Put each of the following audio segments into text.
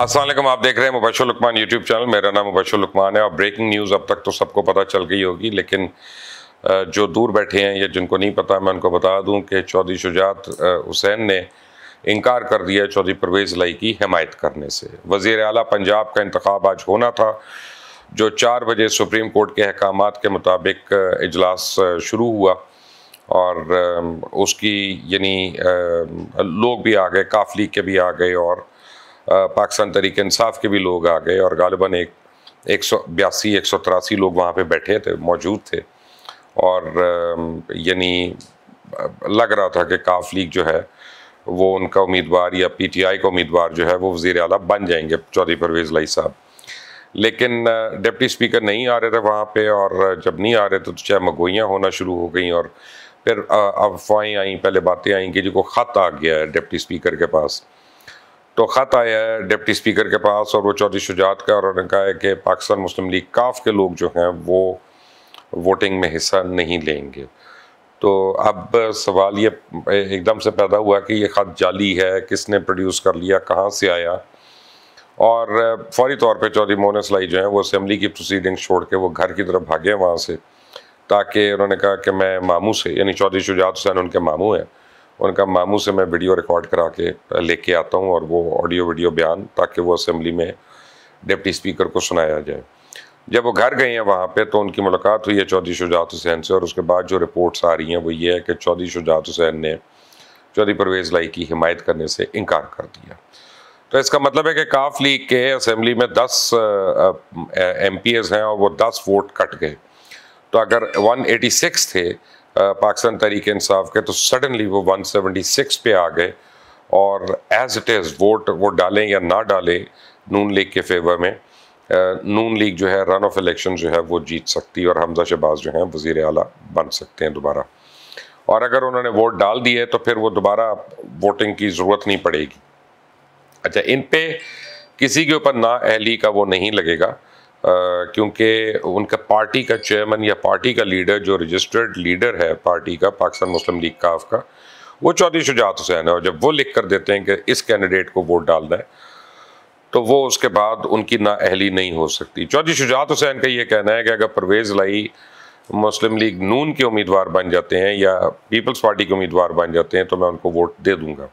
असलम आप देख रहे हैं मुबशर लकमान यूट्यूब चैनल मेरा नाम मुबशर लकमान है और ब्रेकिंग न्यूज़ अब तक तो सबको पता चल गई होगी लेकिन जो दूर बैठे हैं या जिनको नहीं पता मैं उनको बता दूं कि चौधरी शुजात हुसैन ने इनकार कर दिया चौधरी परवेज़ लई की हमायत करने से वज़ी अली पंजाब का इंतखब आज होना था जो चार बजे सुप्रीम कोर्ट के अहकाम के मुताबिक इजलास शुरू हुआ और उसकी यानी लोग भी आ गए काफली के भी आ गए और पाकिस्तान तरीक इंसाफ के भी लोग आ गए और गालिबा एक एक सौ बयासी एक सौ तिरासी लोग वहाँ पे बैठे थे मौजूद थे और यानी लग रहा था कि काफ लीग जो है वो उनका उम्मीदवार या पीटीआई का उम्मीदवार जो है वो वजीर अला बन जाएंगे चौधरी परवेज़ लाई साहब लेकिन डिप्टी स्पीकर नहीं आ रहे थे वहाँ पे और जब नहीं आ रहे थे तो चाहे मगोइयाँ होना शुरू हो गई और फिर अफवाहें आई पहले बातें आई कि जी को ख़त आ गया है डिप्टी स्पीकर के पास तो ख़त आया है डिप्टी स्पीकर के पास और वो चौधरी शुजात का और उन्होंने कहा है कि पाकिस्तान मुस्लिम लीग काफ के लोग जो हैं वो वोटिंग में हिस्सा नहीं लेंगे तो अब सवाल ये एकदम से पैदा हुआ कि ये ख़त जाली है किसने प्रोड्यूस कर लिया कहाँ से आया और फौरी तौर पे चौधरी मोहन सलाई जो है वो असम्बली की प्रोसीडिंग छोड़ के वो घर की तरफ भागे वहाँ से ताकि उन्होंने कहा कि मैं मामू से यानी चौधरी शुजात हुसैन उनके मामू हैं उनका मामू से मैं वीडियो रिकॉर्ड करा के लेके आता हूँ और वो ऑडियो वीडियो बयान ताकि वो असम्बली में डिप्टी स्पीकर को सुनाया जाए जब वो घर गए हैं वहाँ पे तो उनकी मुलाकात हुई है चौधरी शुजात हुसैन से और उसके बाद जो रिपोर्ट्स आ रही हैं वो ये है कि चौधरी शुजात हुसैन ने चौधरी परवेज़ लाई की हिमायत करने से इनकार कर दिया तो इसका मतलब है कि काफ लीग के असम्बली में दस एम पी एस हैं और वो दस वोट कट गए तो अगर वन एटी सिक्स थे पाकिस्तान तहरीक इंसाफ के तो सडनली वो 176 पे आ गए और एज इट इज़ वोट वो डालें या ना डालें नून लीग के फेवर में नून लीग जो है रन ऑफ इलेक्शन जो है वो जीत सकती है और हमजा शहबाज जो हैं वज़ी अला बन सकते हैं दोबारा और अगर उन्होंने वोट डाल दिए तो फिर वो दोबारा वोटिंग की ज़रूरत नहीं पड़ेगी अच्छा इन पे किसी के ऊपर ना अहली का वो नहीं लगेगा क्योंकि उनका पार्टी का चेयरमैन या पार्टी का लीडर जो रजिस्टर्ड लीडर है पार्टी का पाकिस्तान मुस्लिम लीग काफ का वो चौधरी शुजात हुसैन है और जब वो लिख कर देते हैं कि इस कैंडिडेट को वोट डालना है तो वो उसके बाद उनकी नाअहली नहीं हो सकती चौधरी शुजात हुसैन का ये कहना है कि अगर परवेज़ लाई मुस्लिम लीग नून के उम्मीदवार बन जाते हैं या पीपल्स पार्टी के उम्मीदवार बन जाते हैं तो मैं उनको वोट दे दूंगा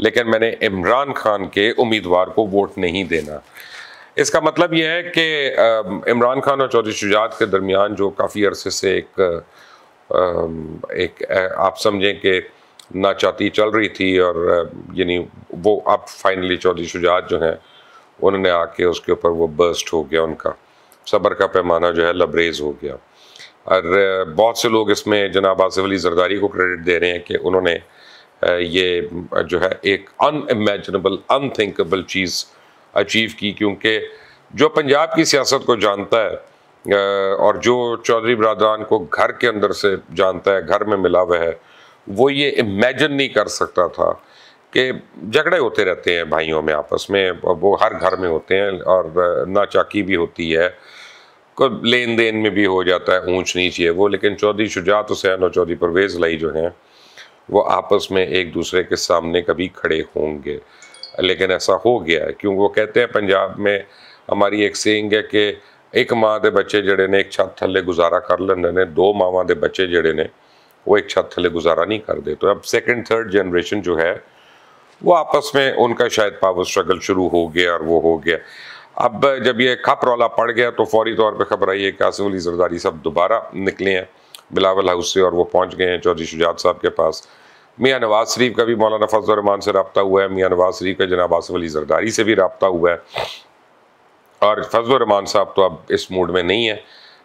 लेकिन मैंने इमरान खान के उम्मीदवार को वोट नहीं देना इसका मतलब यह है कि इमरान खान और चौधरी शुजात के दरमियान जो काफ़ी अरसे से एक एक आप समझें कि नाचाती चल रही थी और यानी वो अब फाइनली चौधरी शुजात जो हैं उन्होंने आके उसके ऊपर वो बर्स्ट हो गया उनका सबर का पैमाना जो है लबरेज हो गया और बहुत से लोग इसमें जनाब आसिफ अली जरदारी को क्रेडिट दे रहे हैं कि उन्होंने ये जो है एक अनइमेजनेबल अनथिंकेबल चीज़ अचीव की क्योंकि जो पंजाब की सियासत को जानता है और जो चौधरी बरदरान को घर के अंदर से जानता है घर में मिला हुआ है वो ये इमेजन नहीं कर सकता था कि झगड़े होते रहते हैं भाइयों में आपस में वो हर घर में होते हैं और नाचाकी भी होती है कोई लेन देन में भी हो जाता है ऊंच नीच ये वो लेकिन चौधरी शुजात हुसैन और चौधरी परवेज़ लाई जो हैं वो आपस में एक दूसरे के सामने कभी खड़े होंगे लेकिन ऐसा हो गया है क्योंकि वो कहते हैं पंजाब में हमारी एक सेंग है कि एक माँ के बच्चे जड़े ने एक छत थले गुजारा कर लेंगे ने दो मावा के बच्चे जड़े ने वो एक छत थले गुजारा नहीं कर तो अब सेकेंड थर्ड जनरेशन जो है वो आपस में उनका शायद पावर स्ट्रगल शुरू हो गया और वो हो गया अब जब ये खप रौला पड़ गया तो फौरी तौर पर खबर आई है कि आसिफ अली जरदारी साहब दोबारा निकले हैं बिलावल हाउस से और वो पहुंच गए हैं चौधरी शुजात साहब के पास मियाँ नवाज़ शरीफ का भी मौलाना फजलरहमान से रबता हुआ है मियाँ नवाज़ शरीफ का जनाब आसफ अली जरदारी से भी रबता हुआ है और फजलरहमान साहब तो अब इस मूड में नहीं है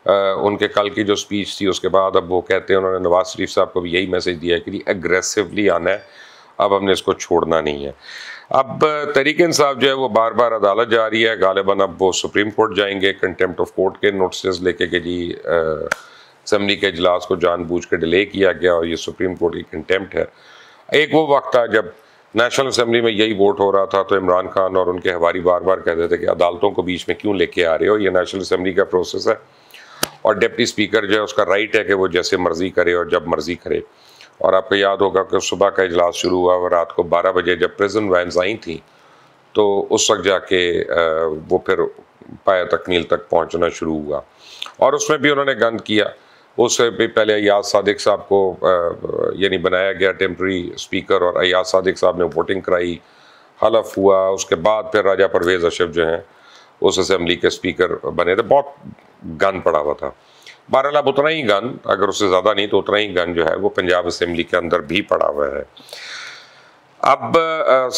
आ, उनके कल की जो स्पीच थी उसके बाद अब वो कहते हैं उन्होंने नवाज़ शरीफ साहब को भी यही मैसेज दिया है कि एग्रेसिवली आना है अब हमने इसको छोड़ना नहीं है अब तरीक साहब जो है वो बार बार अदालत जा रही है गालिबा अब वो सुप्रीम कोर्ट जाएंगे कंटेम्प्ट ऑफ कोर्ट के नोटिस लेके के जी आ, असम्बली के अजलास को जानबूझ कर डिले किया गया और ये सुप्रीम कोर्ट की कंटेम्प्ट है एक वो वक्त था जब नेशनल असम्बली में यही वोट हो रहा था तो इमरान खान और उनके हवारी बार बार कहते थे कि अदालतों को बीच में क्यों लेके आ रहे हो ये नेशनल असम्बली का प्रोसेस है और डिप्टी स्पीकर जो है उसका राइट है कि वो जैसे मर्जी करे और जब मर्जी करे और आपको याद होगा कि सुबह का इजलास शुरू हुआ और रात को बारह बजे जब प्रिजन वैंस आई थी तो उस वक्त जाके वो फिर पाया तकमील तक पहुंचना शुरू हुआ और उसमें भी उन्होंने गंद किया उससे भी पहले अयाज सादिक साहब को यानी बनाया गया टेम्प्रेरी स्पीकर और अयाज सादिक साहब ने वोटिंग कराई हलफ हुआ उसके बाद फिर राजा परवेज़ अशरफ जो हैं उस असम्बली के स्पीकर बने थे बहुत गन पड़ा हुआ था बहरहाल अब उतना ही गन अगर उससे ज़्यादा नहीं तो उतना ही गन जो है वो पंजाब असम्बली के अंदर भी पड़ा हुआ है अब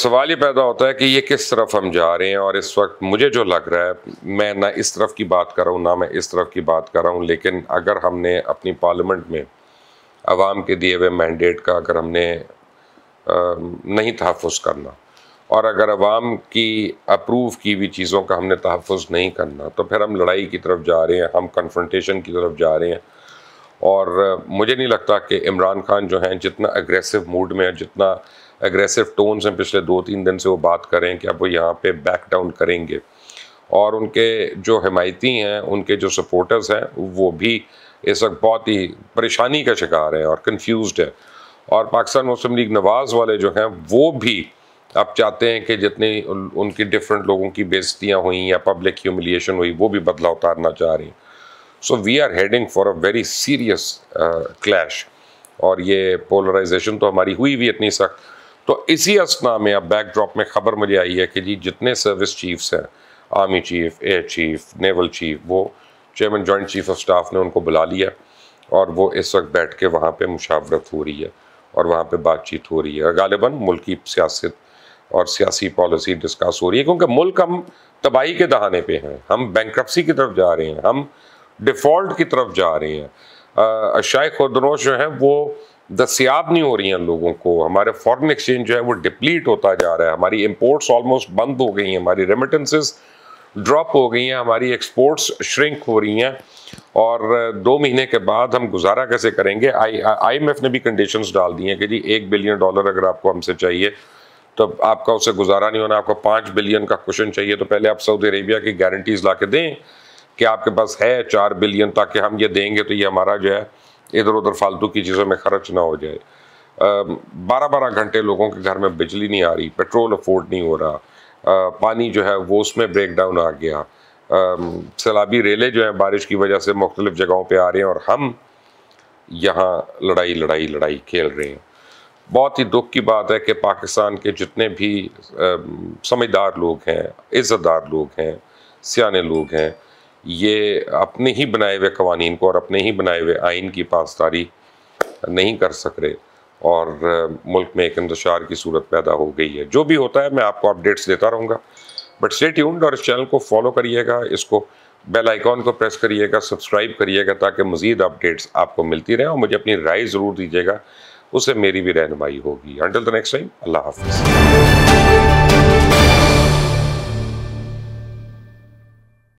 सवाल ये पैदा होता है कि ये किस तरफ हम जा रहे हैं और इस वक्त मुझे जो लग रहा है मैं ना इस तरफ की बात कर रहा हूँ ना मैं इस तरफ की बात कर रहा हूँ लेकिन अगर हमने अपनी पार्लियामेंट में आवाम के दिए हुए मैंडेट का अगर हमने आ, नहीं तहफ़ करना और अगर आवाम की अप्रूव की हुई चीज़ों का हमने तहफ़ नहीं करना तो फिर हम लड़ाई की तरफ जा रहे हैं हम कन्फ्रंटेशन की तरफ जा रहे हैं और मुझे नहीं लगता कि इमरान खान जो हैं जितना अग्रेसिव मूड में है जितना एग्रेसिव टोन्स में पिछले दो तीन दिन से वो बात करें कि अब वो यहाँ पे बैक डाउन करेंगे और उनके जो हमायती हैं उनके जो सपोर्टर्स हैं वो भी इस वक्त बहुत ही परेशानी का शिकार हैं और कन्फ्यूज है और पाकिस्तान मुस्लिम लीग नवाज़ वाले जो हैं वो भी आप चाहते हैं कि जितनी उनकी डिफरेंट लोगों की बेजतियाँ हुई या पब्लिक ह्यूमिलिएशन हुई वो भी बदला उतारना चाह रही so we are heading for a very serious clash और ये पोलराइजेशन तो हमारी हुई भी इतनी सख्त तो इसी असना में अब बैकड्रॉप में ख़बर मुझे आई है कि जी जितने सर्विस चीफ्स हैं army chief air chief naval chief वो chairman joint chief of staff ने उनको बुला लिया और वो इस वक्त बैठ के वहाँ पर मुशावरत हो रही है और वहाँ पर बातचीत हो रही है गालिबा मुल्क की सियासत और सियासी पॉलिसी डिस्कस हो रही है क्योंकि मुल्क हम तबाही के दहाने पर हैं हम बैंक्रप्सी की तरफ जा रहे हैं हम डिफ़ॉल्ट की तरफ जा रहे हैं शाह खुदनोश जो हैं वो दस्याब नहीं हो रही हैं लोगों को हमारे फॉरेन एक्सचेंज जो है वो डिप्लीट होता जा रहा है हमारी इम्पोर्ट्स ऑलमोस्ट बंद हो गई हैं हमारी रेमिटेंसेस ड्रॉप हो गई हैं हमारी एक्सपोर्ट्स श्रिंक हो रही हैं और दो महीने के बाद हम गुजारा कैसे करेंगे आई आई ने भी कंडीशन डाल दी हैं कि जी एक बिलियन डॉलर अगर आपको हमसे चाहिए तो आपका उसे गुजारा नहीं होना आपको पाँच बिलियन का क्वेश्चन चाहिए तो पहले आप सऊदी अरेबिया की गारंटीज़ ला के दें कि आपके पास है चार बिलियन ताकि हम ये देंगे तो ये हमारा जो है इधर उधर फालतू की चीज़ों में खर्च ना हो जाए बारह बारह घंटे लोगों के घर में बिजली नहीं आ रही पेट्रोल अफोर्ड नहीं हो रहा पानी जो है वो उसमें ब्रेक डाउन आ गया सैलाबी रेलें जो हैं बारिश की वजह से मुख्तलिफ़ जगहों पर आ रहे हैं और हम यहाँ लड़ाई लड़ाई लड़ाई खेल रहे हैं बहुत ही दुख की बात है कि पाकिस्तान के जितने भी समझदार लोग हैं इज़्ज़तदार लोग हैं सियाने लोग हैं ये अपने ही बनाए हुए कवानीन को और अपने ही बनाए हुए आइन की पासदारी नहीं कर सक रहे और मुल्क में एक इंतशार की सूरत पैदा हो गई है जो भी होता है मैं आपको अपडेट्स देता रहूँगा बट स्टे ट्यून्ड और इस चैनल को फॉलो करिएगा इसको बेल आइकॉन को प्रेस करिएगा सब्सक्राइब करिएगा ताकि मज़ीद अपडेट्स आपको मिलती रहें और मुझे अपनी राय ज़रूर दीजिएगा उससे मेरी भी रहनमाई होगी अंटिल द नेक्स्ट टाइम अल्लाह हाफिज़